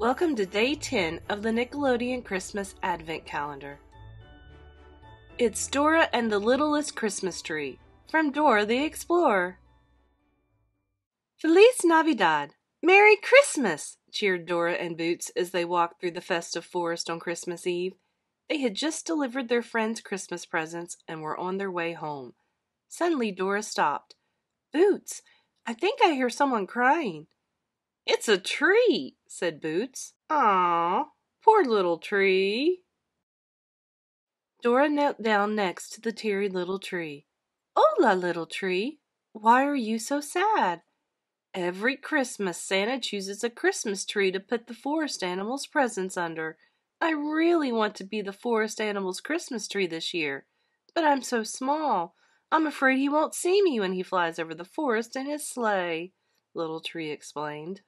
Welcome to day 10 of the Nickelodeon Christmas Advent Calendar. It's Dora and the Littlest Christmas Tree from Dora the Explorer. Feliz Navidad! Merry Christmas! cheered Dora and Boots as they walked through the festive forest on Christmas Eve. They had just delivered their friends' Christmas presents and were on their way home. Suddenly, Dora stopped. Boots, I think I hear someone crying. It's a tree, said Boots. Aw, poor little tree. Dora knelt down next to the teary little tree. Hola, little tree, why are you so sad? Every Christmas, Santa chooses a Christmas tree to put the forest animals' presents under. I really want to be the forest animal's Christmas tree this year, but I'm so small. I'm afraid he won't see me when he flies over the forest in his sleigh, Little Tree explained.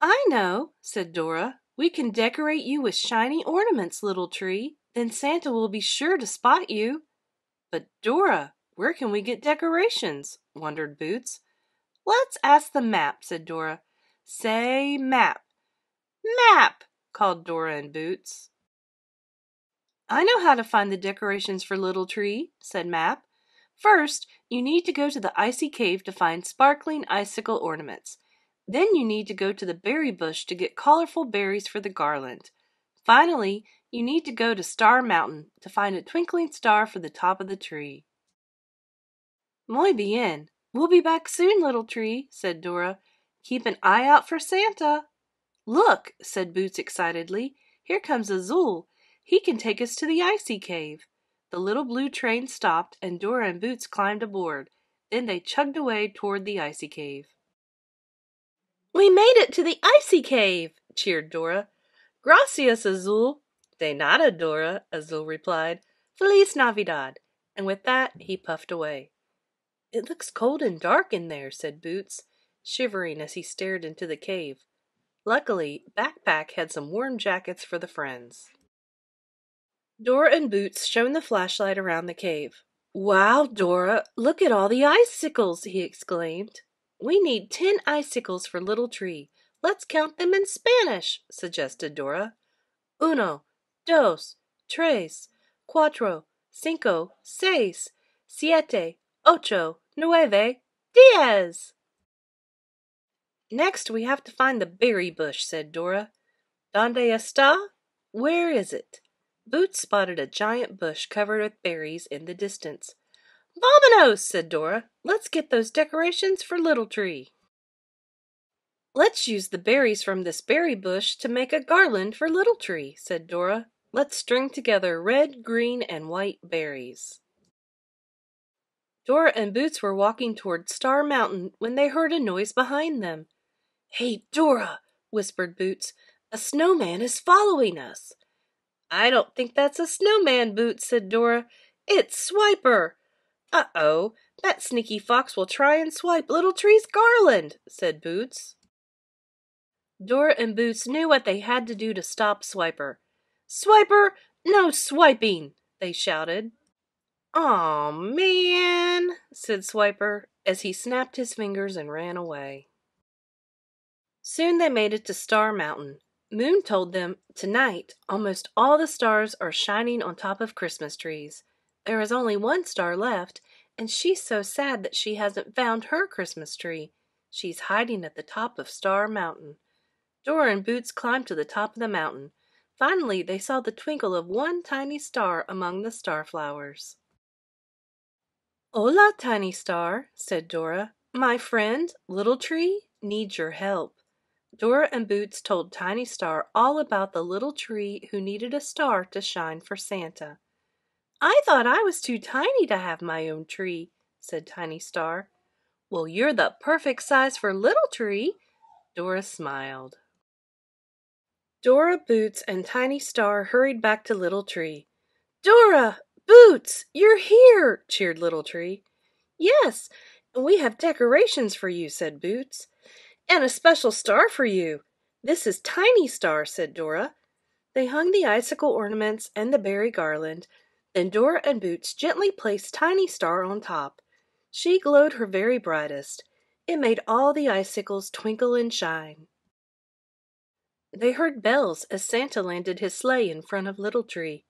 I know, said Dora. We can decorate you with shiny ornaments, little tree. Then Santa will be sure to spot you. But Dora, where can we get decorations? wondered Boots. Let's ask the map, said Dora. Say map. Map, called Dora and Boots. I know how to find the decorations for Little Tree, said Map. First, you need to go to the icy cave to find sparkling icicle ornaments. Then you need to go to the berry bush to get colorful berries for the garland. Finally, you need to go to Star Mountain to find a twinkling star for the top of the tree. Moi bien. We'll be back soon, little tree, said Dora. Keep an eye out for Santa. Look, said Boots excitedly. Here comes Azul. He can take us to the icy cave. The little blue train stopped, and Dora and Boots climbed aboard. Then they chugged away toward the icy cave. We made it to the icy cave, cheered Dora. Gracias, Azul. De nada, Dora, Azul replied. Feliz Navidad. And with that, he puffed away. It looks cold and dark in there, said Boots, shivering as he stared into the cave. Luckily, Backpack had some warm jackets for the friends. Dora and Boots shone the flashlight around the cave. Wow, Dora, look at all the icicles, he exclaimed. We need ten icicles for Little Tree. Let's count them in Spanish, suggested Dora. Uno, dos, tres, cuatro, cinco, seis, siete, ocho, nueve, diez. Next, we have to find the berry bush, said Dora. Donde está? Where is it? Boots spotted a giant bush covered with berries in the distance. Vominos, said Dora. Let's get those decorations for Little Tree. Let's use the berries from this berry bush to make a garland for Little Tree, said Dora. Let's string together red, green, and white berries. Dora and Boots were walking toward Star Mountain when they heard a noise behind them. Hey, Dora, whispered Boots, a snowman is following us. I don't think that's a snowman, Boots, said Dora. It's Swiper. Uh-oh, that sneaky fox will try and swipe Little Tree's garland, said Boots. Dora and Boots knew what they had to do to stop Swiper. Swiper, no swiping, they shouted. Aw, man, said Swiper as he snapped his fingers and ran away. Soon they made it to Star Mountain. Moon told them, Tonight, almost all the stars are shining on top of Christmas trees. There is only one star left, and she's so sad that she hasn't found her Christmas tree. She's hiding at the top of Star Mountain. Dora and Boots climbed to the top of the mountain. Finally, they saw the twinkle of one tiny star among the star flowers. Hola, tiny star, said Dora. My friend, Little Tree, needs your help. Dora and Boots told Tiny Star all about the little tree who needed a star to shine for Santa. I thought I was too tiny to have my own tree, said Tiny Star. Well, you're the perfect size for Little Tree, Dora smiled. Dora, Boots, and Tiny Star hurried back to Little Tree. Dora, Boots, you're here, cheered Little Tree. Yes, and we have decorations for you, said Boots, and a special star for you. This is Tiny Star, said Dora. They hung the icicle ornaments and the berry garland, and Dora and Boots gently placed Tiny Star on top. She glowed her very brightest. It made all the icicles twinkle and shine. They heard bells as Santa landed his sleigh in front of Little Tree.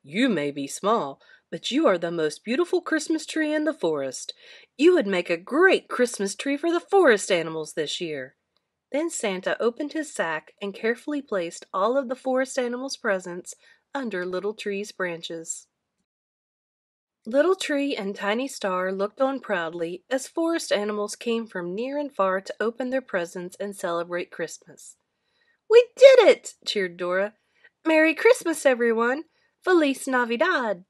You may be small, but you are the most beautiful Christmas tree in the forest. You would make a great Christmas tree for the forest animals this year. Then Santa opened his sack and carefully placed all of the forest animals' presents under Little Tree's branches. Little Tree and Tiny Star looked on proudly as forest animals came from near and far to open their presents and celebrate Christmas. We did it! cheered Dora. Merry Christmas, everyone! Feliz Navidad!